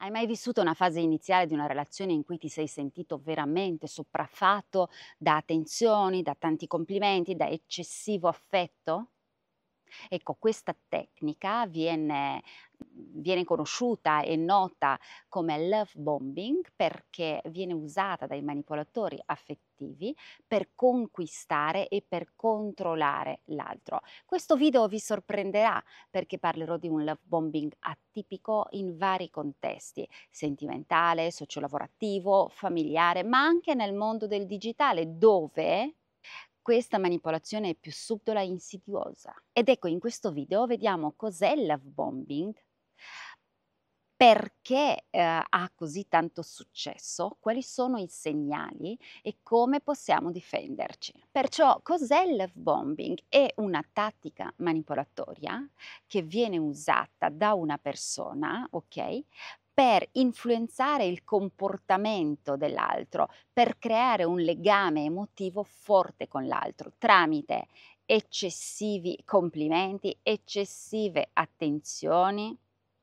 Hai mai vissuto una fase iniziale di una relazione in cui ti sei sentito veramente sopraffatto da attenzioni, da tanti complimenti, da eccessivo affetto? Ecco, questa tecnica viene, viene, conosciuta e nota come love bombing perché viene usata dai manipolatori affettivi per conquistare e per controllare l'altro. Questo video vi sorprenderà perché parlerò di un love bombing atipico in vari contesti, sentimentale, sociolavorativo, familiare, ma anche nel mondo del digitale dove questa manipolazione è più subdola e insidiosa. Ed ecco, in questo video vediamo cos'è il love bombing, perché eh, ha così tanto successo, quali sono i segnali e come possiamo difenderci. Perciò cos'è il love bombing? È una tattica manipolatoria che viene usata da una persona, ok, per influenzare il comportamento dell'altro, per creare un legame emotivo forte con l'altro tramite eccessivi complimenti, eccessive attenzioni,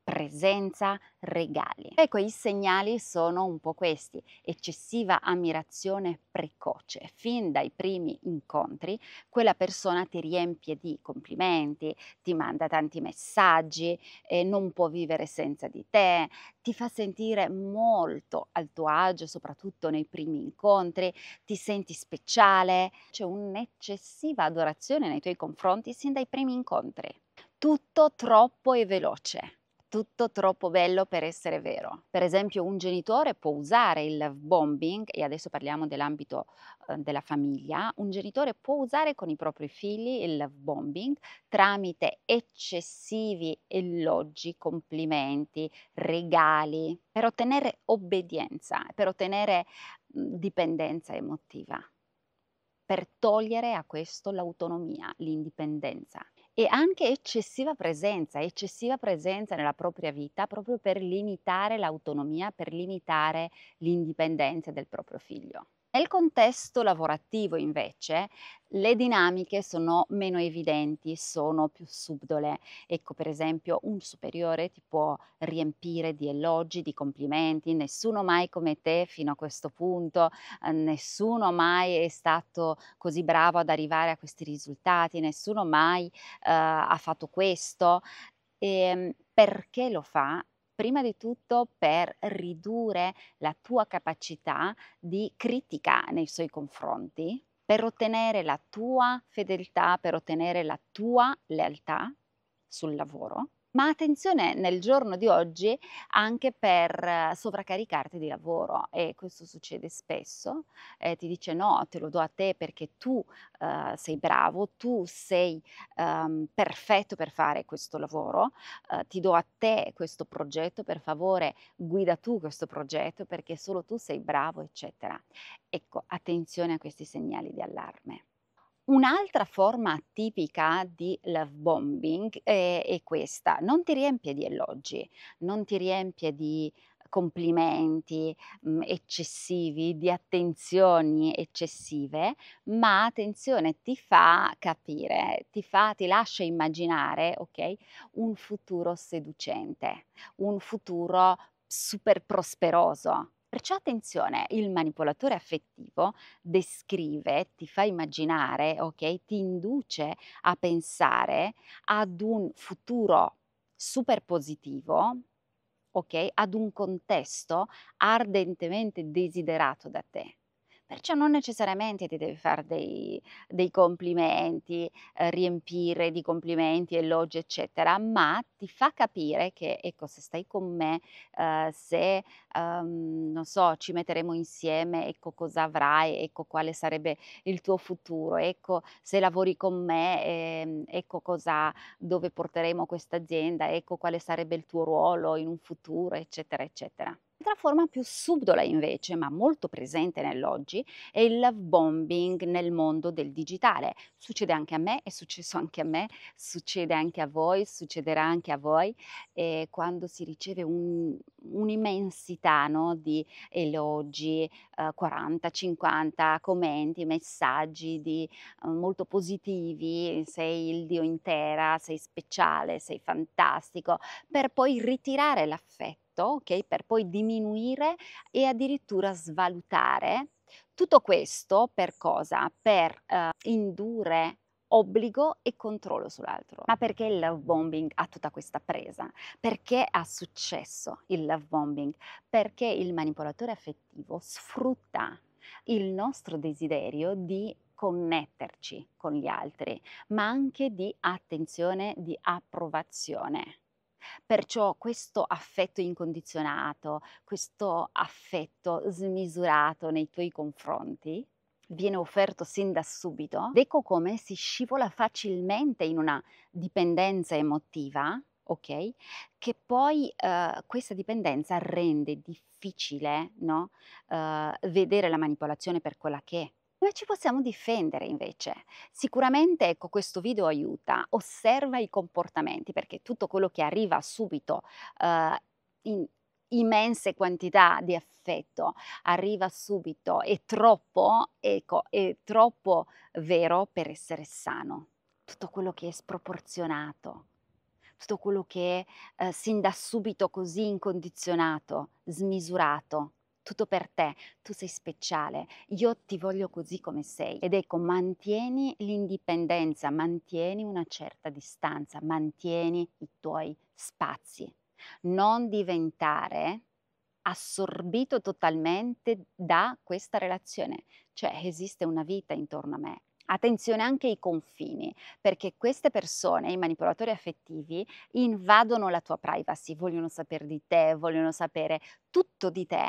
presenza, regali. Ecco, i segnali sono un po' questi, eccessiva ammirazione precoce. Fin dai primi incontri quella persona ti riempie di complimenti, ti manda tanti messaggi, eh, non può vivere senza di te, ti fa sentire molto al tuo agio, soprattutto nei primi incontri, ti senti speciale, c'è un'eccessiva adorazione nei tuoi confronti sin dai primi incontri. Tutto troppo e veloce tutto troppo bello per essere vero. Per esempio un genitore può usare il love bombing, e adesso parliamo dell'ambito eh, della famiglia, un genitore può usare con i propri figli il love bombing tramite eccessivi elogi, complimenti, regali, per ottenere obbedienza, per ottenere mm, dipendenza emotiva, per togliere a questo l'autonomia, l'indipendenza e anche eccessiva presenza, eccessiva presenza nella propria vita proprio per limitare l'autonomia, per limitare l'indipendenza del proprio figlio. Nel contesto lavorativo invece le dinamiche sono meno evidenti, sono più subdole. Ecco per esempio un superiore ti può riempire di elogi, di complimenti, nessuno mai come te fino a questo punto, ehm, nessuno mai è stato così bravo ad arrivare a questi risultati, nessuno mai eh, ha fatto questo. E ehm, perché lo fa prima di tutto per ridurre la tua capacità di critica nei suoi confronti, per ottenere la tua fedeltà, per ottenere la tua lealtà sul lavoro ma attenzione nel giorno di oggi anche per sovraccaricarti di lavoro e questo succede spesso, eh, ti dice no, te lo do a te perché tu eh, sei bravo, tu sei ehm, perfetto per fare questo lavoro, eh, ti do a te questo progetto, per favore guida tu questo progetto perché solo tu sei bravo, eccetera. Ecco, attenzione a questi segnali di allarme. Un'altra forma tipica di love bombing è, eh, è, questa, non ti riempie di elogi, non ti riempie di complimenti mh, mm, eccessivi, di attenzioni eccessive, ma attenzione ti fa capire, ti, fa, ti lascia immaginare okay, un futuro seducente, un futuro super prosperoso, Perciò attenzione, il manipolatore affettivo descrive, ti fa immaginare, ok? Ti induce a pensare ad un futuro super positivo, ok? Ad un contesto ardentemente desiderato da te. Perciò non necessariamente ti devi fare dei, dei complimenti, eh, riempire di complimenti, elogi, eccetera, ma ti fa capire che, ecco, se stai con me, eh, se, um, non so, ci metteremo insieme, ecco cosa avrai, ecco quale sarebbe il tuo futuro, ecco se lavori con me, eh, ecco cosa, dove porteremo questa azienda, ecco quale sarebbe il tuo ruolo in un futuro, eccetera, eccetera. Un'altra forma più subdola invece, ma molto presente nell'oggi, è il love bombing nel mondo del digitale. Succede anche a me, è successo anche a me, succede anche a voi, succederà anche a voi, e eh, quando si riceve un, un'immensità no, di elogi, eh, 40, 50 commenti, messaggi di, eh, molto positivi, sei il Dio intera, sei speciale, sei fantastico, per poi ritirare l'affetto effetto, okay, per poi diminuire e addirittura svalutare. Tutto questo per cosa? Per eh, indurre obbligo e controllo sull'altro. Ma perché il love bombing ha tutta questa presa? Perché ha successo il love bombing? Perché il manipolatore affettivo sfrutta il nostro desiderio di connetterci con gli altri, ma anche di attenzione, di approvazione. Perciò questo affetto incondizionato, questo affetto smisurato nei tuoi confronti, viene offerto sin da subito, ecco come si scivola facilmente in una dipendenza emotiva, ok? Che poi uh, questa dipendenza rende difficile no? uh, vedere la manipolazione per quella che è come ci possiamo difendere invece? Sicuramente ecco, questo video aiuta, osserva i comportamenti perché tutto quello che arriva subito eh, in immense quantità di affetto arriva subito, è troppo, ecco, è troppo vero per essere sano. Tutto quello che è sproporzionato, tutto quello che è eh, sin da subito così incondizionato, smisurato, tutto per te, tu sei speciale, io ti voglio così come sei. Ed ecco, mantieni l'indipendenza, mantieni una certa distanza, mantieni i tuoi spazi. Non diventare assorbito totalmente da questa relazione, cioè esiste una vita intorno a me. Attenzione anche ai confini, perché queste persone, i manipolatori affettivi, invadono la tua privacy, vogliono sapere di te, vogliono sapere tutto di te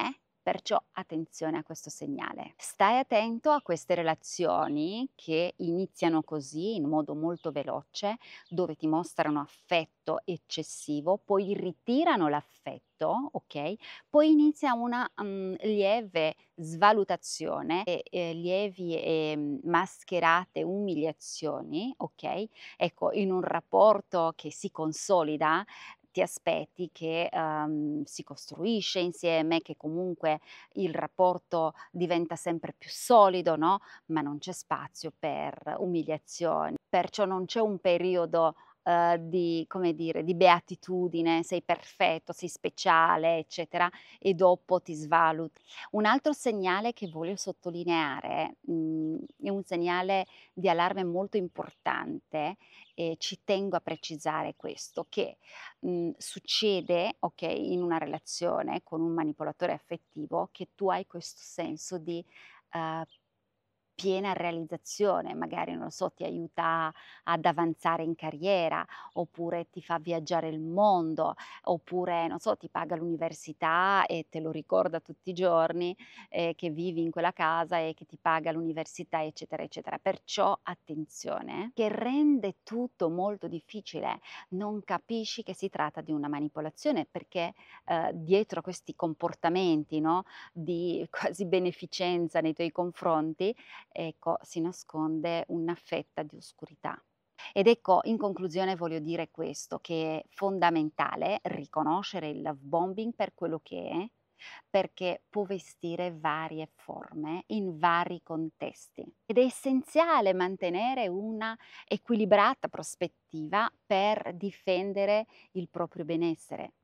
perciò attenzione a questo segnale. Stai attento a queste relazioni che iniziano così, in modo molto veloce, dove ti mostrano affetto eccessivo, poi ritirano l'affetto, ok? Poi inizia una um, lieve svalutazione, e, eh, lievi e mm, mascherate umiliazioni, ok? Ecco, in un rapporto che si consolida certi aspetti che um, si costruisce insieme, che comunque il rapporto diventa sempre più solido, no? ma non c'è spazio per umiliazioni. Perciò non c'è un periodo uh, di, dire, di, beatitudine, sei perfetto, sei speciale, eccetera, e dopo ti svaluti. Un altro segnale che voglio sottolineare mh, mm, è un segnale di allarme molto importante e ci tengo a precisare questo, che mh, mm, succede okay, in una relazione con un manipolatore affettivo che tu hai questo senso di... Uh, piena realizzazione, magari non lo so, ti aiuta ad avanzare in carriera, oppure ti fa viaggiare il mondo, oppure non so, ti paga l'università e te lo ricorda tutti i giorni eh, che vivi in quella casa e che ti paga l'università, eccetera, eccetera. Perciò attenzione, che rende tutto molto difficile, non capisci che si tratta di una manipolazione perché eh, dietro questi comportamenti no, di quasi beneficenza nei tuoi confronti ecco, si nasconde una fetta di oscurità. Ed ecco, in conclusione voglio dire questo, che è fondamentale riconoscere il love bombing per quello che è, perché può vestire varie forme in vari contesti ed è essenziale mantenere una equilibrata prospettiva per difendere il proprio benessere,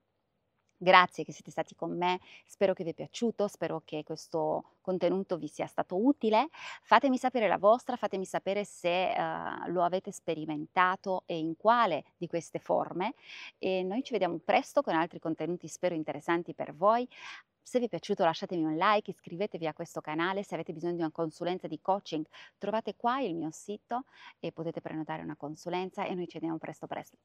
Grazie che siete stati con me, spero che vi è piaciuto, spero che questo contenuto vi sia stato utile. Fatemi sapere la vostra, fatemi sapere se uh, lo avete sperimentato e in quale di queste forme. E noi ci vediamo presto con altri contenuti, spero interessanti per voi. Se vi è piaciuto lasciatemi un like, iscrivetevi a questo canale, se avete bisogno di una consulenza di coaching trovate qua il mio sito e potete prenotare una consulenza e noi ci vediamo presto presto.